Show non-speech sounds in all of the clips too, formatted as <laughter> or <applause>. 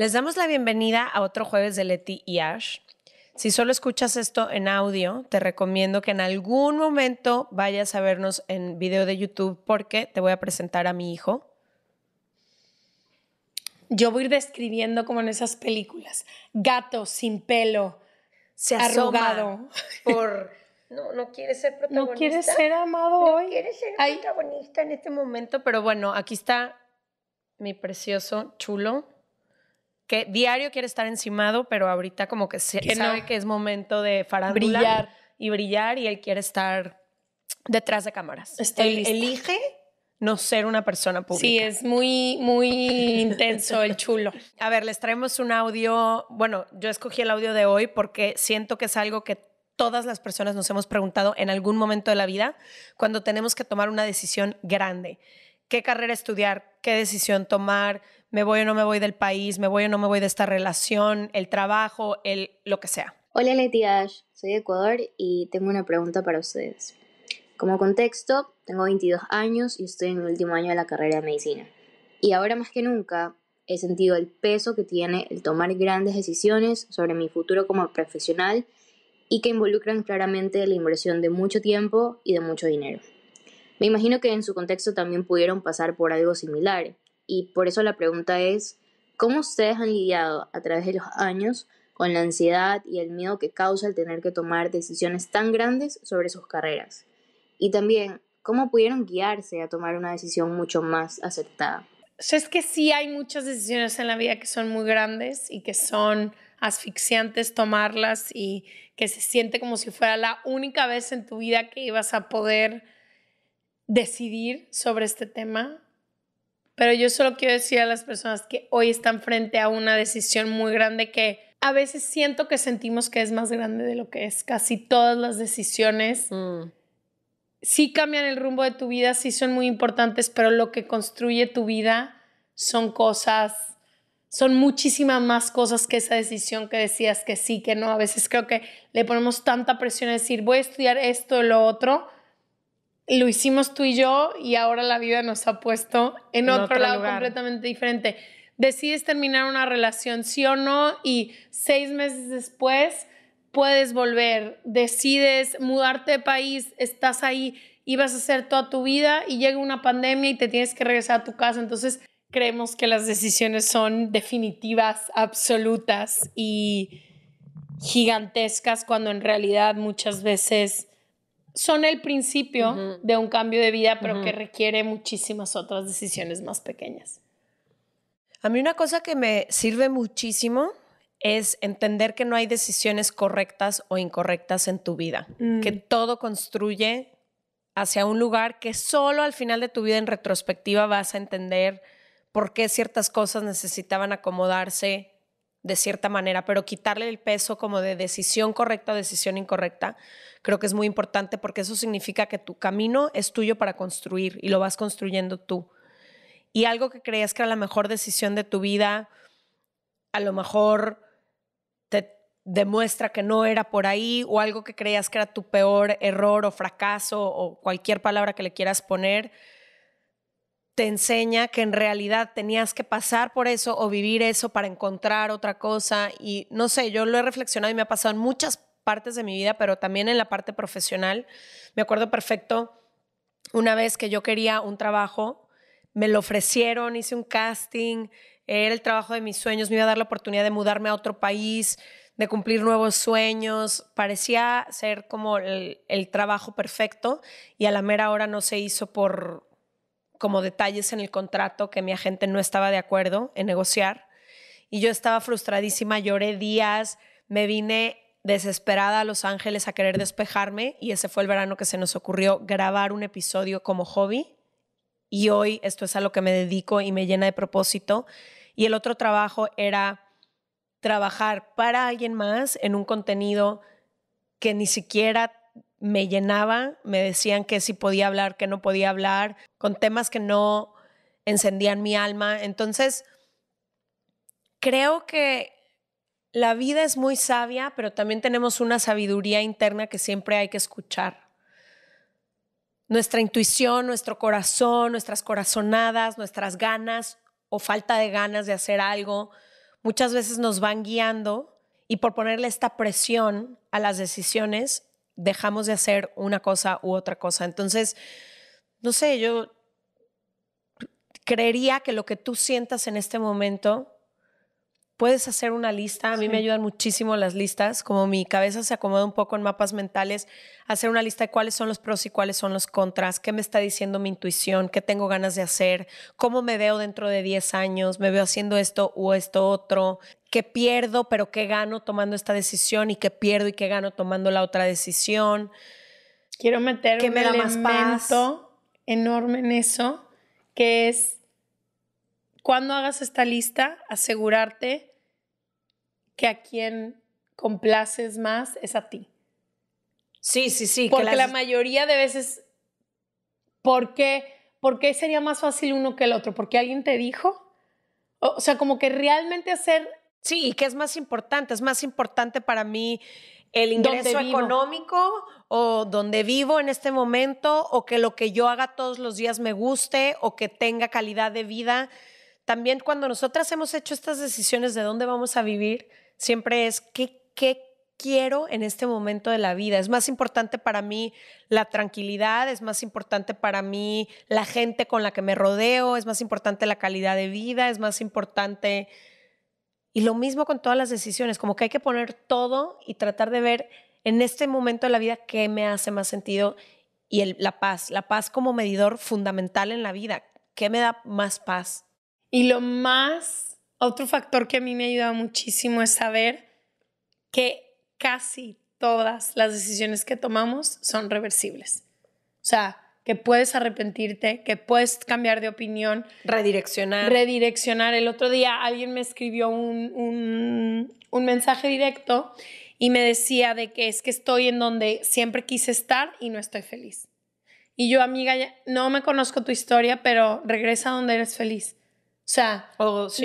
Les damos la bienvenida a otro jueves de Leti y Ash. Si solo escuchas esto en audio, te recomiendo que en algún momento vayas a vernos en video de YouTube porque te voy a presentar a mi hijo. Yo voy a ir describiendo como en esas películas. Gato sin pelo, se arrugado <laughs> por no, no quiere ser protagonista. No quiere ser amado hoy. No quiere ser protagonista en este momento, pero bueno, aquí está mi precioso chulo que diario quiere estar encimado, pero ahorita como que, se, sabe que es momento de farándula brillar. y brillar y él quiere estar detrás de cámaras. él elige no ser una persona pública. Sí, es muy, muy <laughs> intenso el chulo. A ver, les traemos un audio. Bueno, yo escogí el audio de hoy porque siento que es algo que todas las personas nos hemos preguntado en algún momento de la vida cuando tenemos que tomar una decisión grande. ¿Qué carrera estudiar? ¿Qué decisión tomar? me voy o no me voy del país, me voy o no me voy de esta relación, el trabajo, el lo que sea. Hola Leti Ash, soy de Ecuador y tengo una pregunta para ustedes. Como contexto, tengo 22 años y estoy en el último año de la carrera de medicina. Y ahora más que nunca he sentido el peso que tiene el tomar grandes decisiones sobre mi futuro como profesional y que involucran claramente la inversión de mucho tiempo y de mucho dinero. Me imagino que en su contexto también pudieron pasar por algo similar, y por eso la pregunta es, ¿cómo ustedes han lidiado a través de los años con la ansiedad y el miedo que causa el tener que tomar decisiones tan grandes sobre sus carreras? Y también, ¿cómo pudieron guiarse a tomar una decisión mucho más aceptada? es que sí hay muchas decisiones en la vida que son muy grandes y que son asfixiantes tomarlas y que se siente como si fuera la única vez en tu vida que ibas a poder decidir sobre este tema. Pero yo solo quiero decir a las personas que hoy están frente a una decisión muy grande que a veces siento que sentimos que es más grande de lo que es. Casi todas las decisiones mm. sí cambian el rumbo de tu vida, sí son muy importantes, pero lo que construye tu vida son cosas, son muchísimas más cosas que esa decisión que decías que sí, que no. A veces creo que le ponemos tanta presión a decir, voy a estudiar esto o lo otro, lo hicimos tú y yo y ahora la vida nos ha puesto en, otro, lado completamente diferente. Decides terminar una relación, sí o no, y seis meses después puedes volver, decides mudarte de país, estás ahí, ibas a hacer toda tu vida y llega una pandemia y te tienes que regresar a tu casa. Entonces creemos que las decisiones son definitivas, absolutas y gigantescas cuando en realidad muchas veces son el principio de un cambio de vida, pero que requiere muchísimas otras decisiones más pequeñas. A mí una cosa que me sirve muchísimo es entender que no hay decisiones correctas o incorrectas en tu vida, mm. que todo construye hacia un lugar que solo al final de tu vida en retrospectiva vas a entender por qué ciertas cosas necesitaban acomodarse de cierta manera, pero quitarle el peso como de decisión correcta o decisión incorrecta, creo que es muy importante porque eso significa que tu camino es tuyo para construir y lo vas construyendo tú. Y algo que creías que era la mejor decisión de tu vida, a lo mejor te demuestra que no era por ahí o algo que creías que era tu peor error o fracaso o cualquier palabra que le quieras poner, te enseña que en realidad tenías que pasar por eso o vivir eso para encontrar otra cosa. Y no sé, yo lo he reflexionado y me ha pasado en muchas partes de mi vida, pero también en la parte profesional. Me acuerdo perfecto una vez que yo quería un trabajo, me lo ofrecieron, hice un casting, era el trabajo de mis sueños, me iba a dar la oportunidad de mudarme a otro país, de cumplir nuevos sueños, parecía ser como el, el trabajo perfecto y a la mera hora no se hizo por como detalles en el contrato que mi agente no estaba de acuerdo en negociar. Y yo estaba frustradísima, lloré días, me vine desesperada a Los Ángeles a querer despejarme y ese fue el verano que se nos ocurrió grabar un episodio como hobby y hoy esto es a lo que me dedico y me llena de propósito. Y el otro trabajo era trabajar para alguien más en un contenido que ni siquiera me llenaba, me decían que si podía hablar, que no podía hablar, con temas que no encendían mi alma. Entonces, creo que la vida es muy sabia, pero también tenemos una sabiduría interna que siempre hay que escuchar. Nuestra intuición, nuestro corazón, nuestras corazonadas, nuestras ganas o falta de ganas de hacer algo, muchas veces nos van guiando y por ponerle esta presión a las decisiones, dejamos de hacer una cosa u otra cosa. Entonces, no sé, yo creería que lo que tú sientas en este momento puedes hacer una lista. A mí me ayudan muchísimo las listas, como mi cabeza se acomoda un poco en mapas mentales, hacer una lista de cuáles son los pros y cuáles son los contras, qué me está diciendo mi intuición, qué tengo ganas de hacer, cómo me veo dentro de 10 años, me veo haciendo esto o esto otro, qué pierdo, pero qué gano tomando esta decisión y qué pierdo y qué gano tomando la otra decisión. Quiero meter ¿Qué un me elemento enorme en eso, que es cuando hagas esta lista, asegurarte que a quien complaces más es a ti. Sí, sí, sí. Porque la mayoría de veces, ¿por qué, ¿por qué sería más fácil uno que el otro? ¿Porque alguien te dijo? O, sea, como que realmente hacer... Sí, ¿y qué es más importante? Es más importante para mí el ingreso económico o donde vivo en este momento o que lo que yo haga todos los días me guste o que tenga calidad de vida. También cuando nosotras hemos hecho estas decisiones de dónde vamos a vivir, siempre es qué, quiero en este momento de la vida. Es más importante para mí la tranquilidad, es más importante para mí la gente con la que me rodeo, es más importante la calidad de vida, es más importante... Y lo mismo con todas las decisiones, como que hay que poner todo y tratar de ver en este momento de la vida qué me hace más sentido y la paz, la paz como medidor fundamental en la vida, qué me da más paz. Y lo más otro factor que a mí me ha ayudado muchísimo es saber que casi todas las decisiones que tomamos son reversibles. O sea, que puedes arrepentirte, que puedes cambiar de opinión. Redireccionar. Redireccionar. El otro día alguien me escribió un, un, un, mensaje directo y me decía de que es que estoy en donde siempre quise estar y no estoy feliz. Y yo, amiga, no me conozco tu historia, pero regresa donde eres feliz. O sea,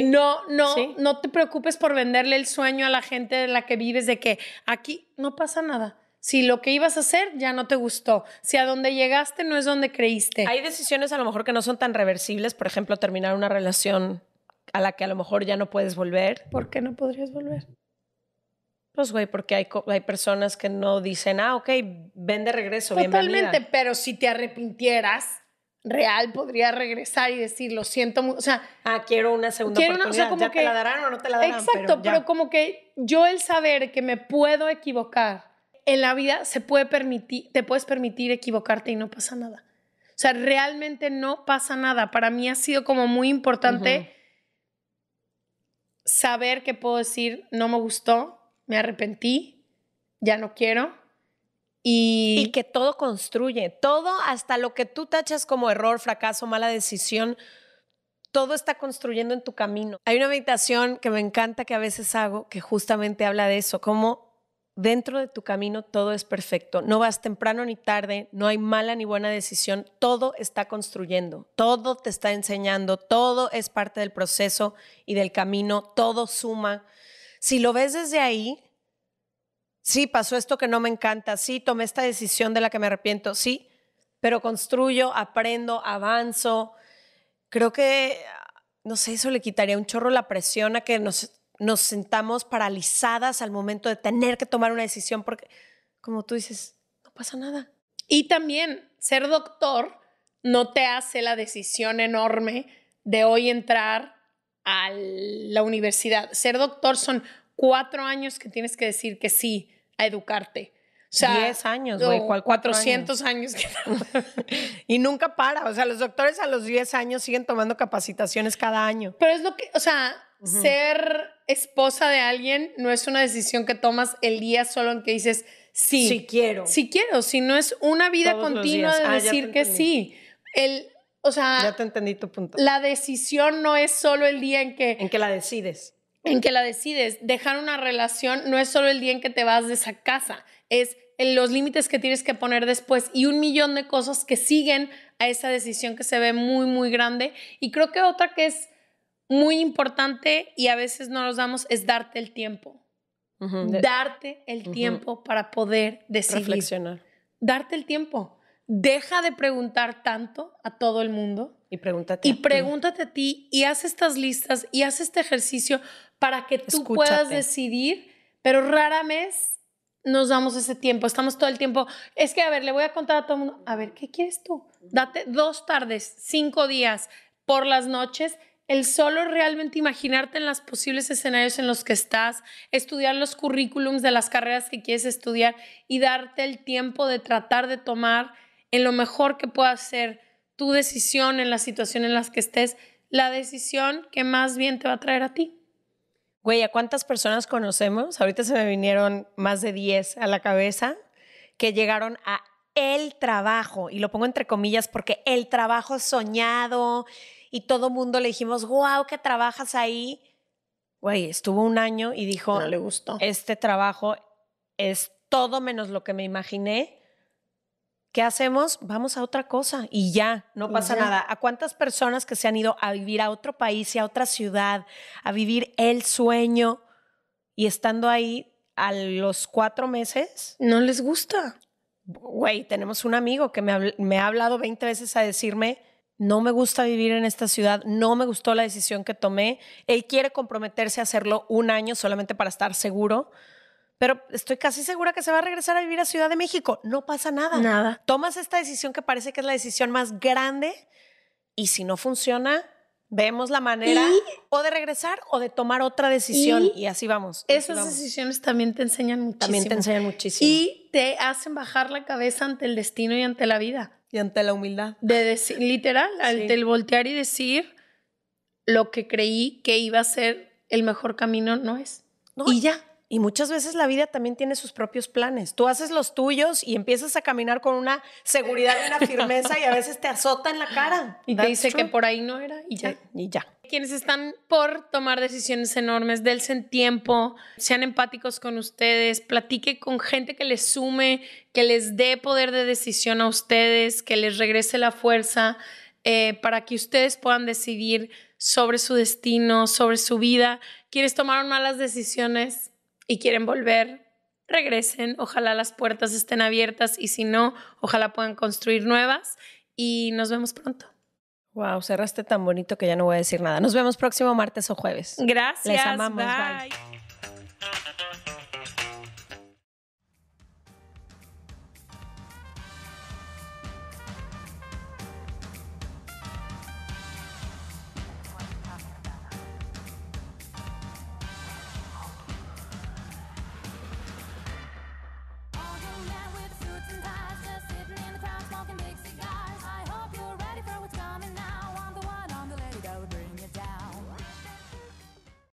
no, no, no te preocupes por venderle el sueño a la gente de la que vives de que aquí no pasa nada. Si lo que ibas a hacer ya no te gustó, si a donde llegaste no es donde creíste. Hay decisiones a lo mejor que no son tan reversibles, por ejemplo, terminar una relación a la que a lo mejor ya no puedes volver. ¿Por qué no podrías volver? Pues, güey, porque hay, personas que no dicen, ah, ok, ven de regreso, Totalmente, pero si te arrepintieras, real podría regresar y decir, lo siento mucho. O sea, ah, quiero una segunda oportunidad. ya te la darán o no te la darán. Exacto, pero, como que yo el saber que me puedo equivocar en la vida se puede permitir, te puedes permitir equivocarte y no pasa nada. O sea, realmente no pasa nada. Para mí ha sido como muy importante saber que puedo decir, no me gustó, me arrepentí, ya no quiero y, que todo construye, todo hasta lo que tú tachas como error, fracaso, mala decisión, todo está construyendo en tu camino. Hay una meditación que me encanta que a veces hago que justamente habla de eso, como dentro de tu camino todo es perfecto, no vas temprano ni tarde, no hay mala ni buena decisión, todo está construyendo, todo te está enseñando, todo es parte del proceso y del camino, todo suma. Si lo ves desde ahí, sí, pasó esto que no me encanta, sí, tomé esta decisión de la que me arrepiento, sí, pero construyo, aprendo, avanzo. Creo que, no sé, eso le quitaría un chorro la presión a que nos, nos sentamos paralizadas al momento de tener que tomar una decisión, porque, como tú dices, no pasa nada. Y también ser doctor no te hace la decisión enorme de hoy entrar a la universidad. Ser doctor son cuatro años que tienes que decir que sí, a educarte. O sea, 10 años, güey, 400 años. <laughs> <laughs> y nunca para. O sea, los doctores a los 10 años siguen tomando capacitaciones cada año. Pero es lo que, o sea, ser esposa de alguien no es una decisión que tomas el día solo en que dices, sí. Sí quiero. Sí quiero, si no es una vida continua de ah, decir que sí. o sea, ya te entendí tu punto. La decisión no es solo el día en que... En que la decides en que la decides dejar una relación no es solo el día en que te vas de esa casa, es en los límites que tienes que poner después y un millón de cosas que siguen a esa decisión que se ve muy, muy grande. Y creo que otra que es muy importante y a veces no nos damos es darte el tiempo. Darte el tiempo para poder decidir. Reflexionar. Darte el tiempo. Deja de preguntar tanto a todo el mundo. Y pregúntate. Y pregúntate a ti y haz estas listas y haz este ejercicio para que tú puedas decidir, pero rara vez nos damos ese tiempo, estamos todo el tiempo, es que, a ver, le voy a contar a todo el mundo, a ver, ¿qué quieres tú? Date dos tardes, cinco días por las noches el solo realmente imaginarte en los posibles escenarios en los que estás, estudiar los currículums de las carreras que quieres estudiar y darte el tiempo de tratar de tomar en lo mejor que pueda ser tu decisión en la situación en la que estés, la decisión que más bien te va a traer a ti. Güey, ¿a cuántas personas conocemos? Ahorita se me vinieron más de 10 a la cabeza que llegaron a el trabajo, y lo pongo entre comillas porque el trabajo soñado y todo mundo le dijimos, wow, que trabajas ahí. Güey, estuvo un año y dijo, le gustó. Este trabajo es todo menos lo que me imaginé ¿qué hacemos? Vamos a otra cosa y ya, no pasa nada. ¿A cuántas personas que se han ido a vivir a otro país y a otra ciudad, a vivir el sueño y estando ahí a los cuatro meses? No les gusta. Güey, tenemos un amigo que me, me ha hablado 20 veces a decirme, no me gusta vivir en esta ciudad, no me gustó la decisión que tomé. Él quiere comprometerse a hacerlo un año solamente para estar seguro pero estoy casi segura que se va a regresar a vivir a Ciudad de México. No pasa nada. Nada. Tomas esta decisión que parece que es la decisión más grande y si no funciona, vemos la manera o de regresar o de tomar otra decisión y, así vamos. esas decisiones también te enseñan muchísimo. También te enseñan muchísimo. Y te hacen bajar la cabeza ante el destino y ante la vida. Y ante la humildad. De decir, literal, ante el voltear y decir lo que creí que iba a ser el mejor camino no es. y ya. Y muchas veces la vida también tiene sus propios planes. Tú haces los tuyos y empiezas a caminar con una seguridad y una firmeza y a veces te azota en la cara. Y te dice que por ahí no era y ya. Y ya. Quienes están por tomar decisiones enormes, en tiempo, sean empáticos con ustedes, platique con gente que les sume, que les dé poder de decisión a ustedes, que les regrese la fuerza eh, para que ustedes puedan decidir sobre su destino, sobre su vida. quienes tomaron malas decisiones? y quieren volver, regresen. Ojalá las puertas estén abiertas y si no, ojalá puedan construir nuevas y nos vemos pronto. Wow, cerraste tan bonito que ya no voy a decir nada. Nos vemos próximo martes o jueves. Gracias. Les amamos. Bye. bye.